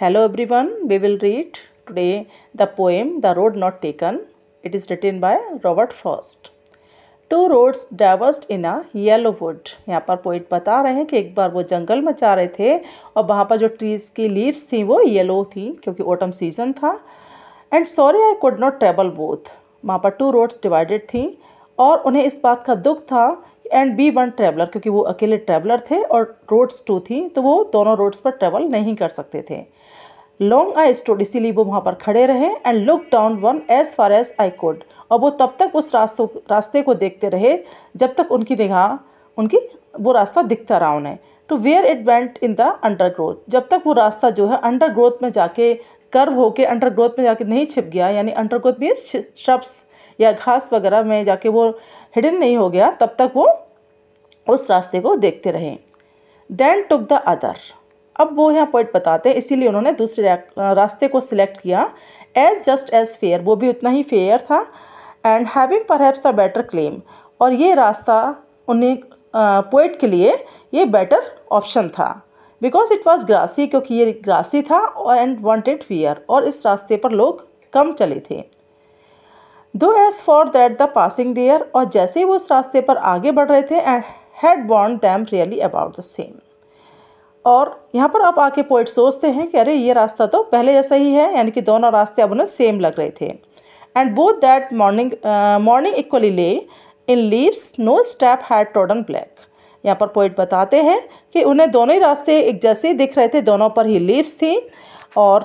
Hello everyone, we will read today the poem The Road Not Taken. It is written by Robert Frost. Two roads diverged in a yellow wood यहाँ पर poet बता रहे हैं कि एक बार वो जंगल में जा रहे थे और वहाँ पर जो ट्रीज़ की लीव्स थी वो येलो थी क्योंकि ऑटम सीजन था and sorry I could not travel both वहाँ पर टू रोड्स डिवाइडेड थी और उन्हें इस बात का दुख था एंड बी वन ट्रैवलर क्योंकि वो अकेले ट्रैवलर थे और रोड्स टू थी तो वो दोनों रोड्स पर ट्रैवल नहीं कर सकते थे लॉन्ग आई स्टोड इसीलिए वो वहाँ पर खड़े रहे and look down one as far as I could और वो तब तक उस रास्तों रास्ते को देखते रहे जब तक उनकी निगाह उनकी वो रास्ता दिखता रहा उन्हें to where it went in the undergrowth जब तक वो रास्ता जो है अंडरग्रोथ में जाके कर्व अंडर अंडरग्रोथ में जाके नहीं छिप गया यानी अंडरग्रोथ मीन्स शब्स या घास वगैरह में जाके वो हिडन नहीं हो गया तब तक वो उस रास्ते को देखते रहे देन टुक द अदर अब वो यहाँ पॉइंट बताते हैं इसीलिए उन्होंने दूसरे रास्ते को सिलेक्ट किया एज जस्ट एज फेयर वो भी उतना ही फेयर था and having perhaps a better claim और ये रास्ता उन्हें पोइट के लिए ये बेटर ऑप्शन था बिकॉज इट वॉज ग्रासी क्योंकि ये ग्रासी था और एंड वॉन्टेड फियर और इस रास्ते पर लोग कम चले थे though as for that the passing there और जैसे ही वो उस रास्ते पर आगे बढ़ रहे थे एंड हैड बॉन्ड them really about the same और यहाँ पर आप आके पोइट सोचते हैं कि अरे ये रास्ता तो पहले जैसा ही है यानी कि दोनों रास्ते अब उन्हें सेम लग रहे थे and both that morning morning equally lay in leaves no step had trodden black यहाँ पर पोइट बताते हैं कि उन्हें दोनों ही रास्ते एक जैसे ही दिख रहे थे दोनों पर ही लीव्स थी और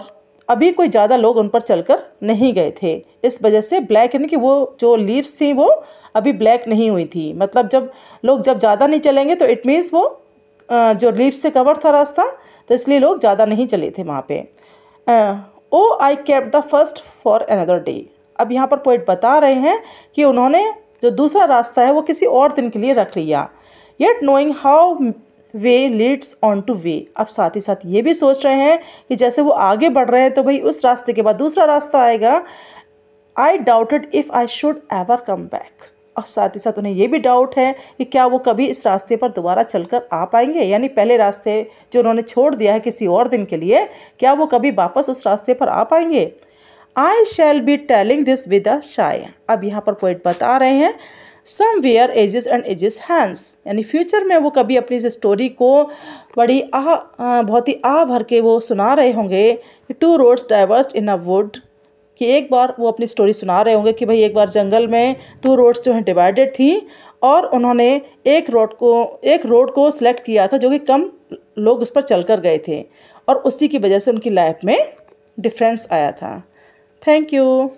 अभी कोई ज़्यादा लोग उन पर चलकर नहीं गए थे इस वजह से ब्लैक यानी कि वो जो लीव्स थी वो अभी ब्लैक नहीं हुई थी मतलब जब लोग जब ज़्यादा नहीं चलेंगे तो इट मीन्स वो जो लीव्स से कवर था रास्ता तो इसलिए लोग ज़्यादा नहीं चले थे वहाँ पे oh I kept the first for another day अब यहाँ पर पोइट बता रहे हैं कि उन्होंने जो दूसरा रास्ता है वो किसी और दिन के लिए रख लिया yet knowing how way leads on to way अब साथ ही साथ ये भी सोच रहे हैं कि जैसे वो आगे बढ़ रहे हैं तो भाई उस रास्ते के बाद दूसरा रास्ता आएगा I doubted if I should ever come back और साथ ही साथ उन्हें ये भी डाउट है कि क्या वो कभी इस रास्ते पर दोबारा चलकर आ पाएंगे यानी पहले रास्ते जो उन्होंने छोड़ दिया है किसी और दिन के लिए क्या वो कभी वापस उस रास्ते पर आ पाएंगे I shall be telling this with a sigh अब यहाँ पर पोइट बता रहे हैं somewhere ages and ages hence यानी फ्यूचर में वो कभी अपनी इस स्टोरी को बड़ी आ, आ बहुत ही आ भर के वो सुना रहे होंगे कि two roads diverged in a wood कि एक बार वो अपनी स्टोरी सुना रहे होंगे कि भाई एक बार जंगल में टू रोड्स जो हैं डिवाइडेड थी और उन्होंने एक रोड को एक रोड को सिलेक्ट किया था जो कि कम लोग उस पर चल कर गए थे और उसी की वजह से उनकी लाइफ में डिफ्रेंस आया था थैंक यू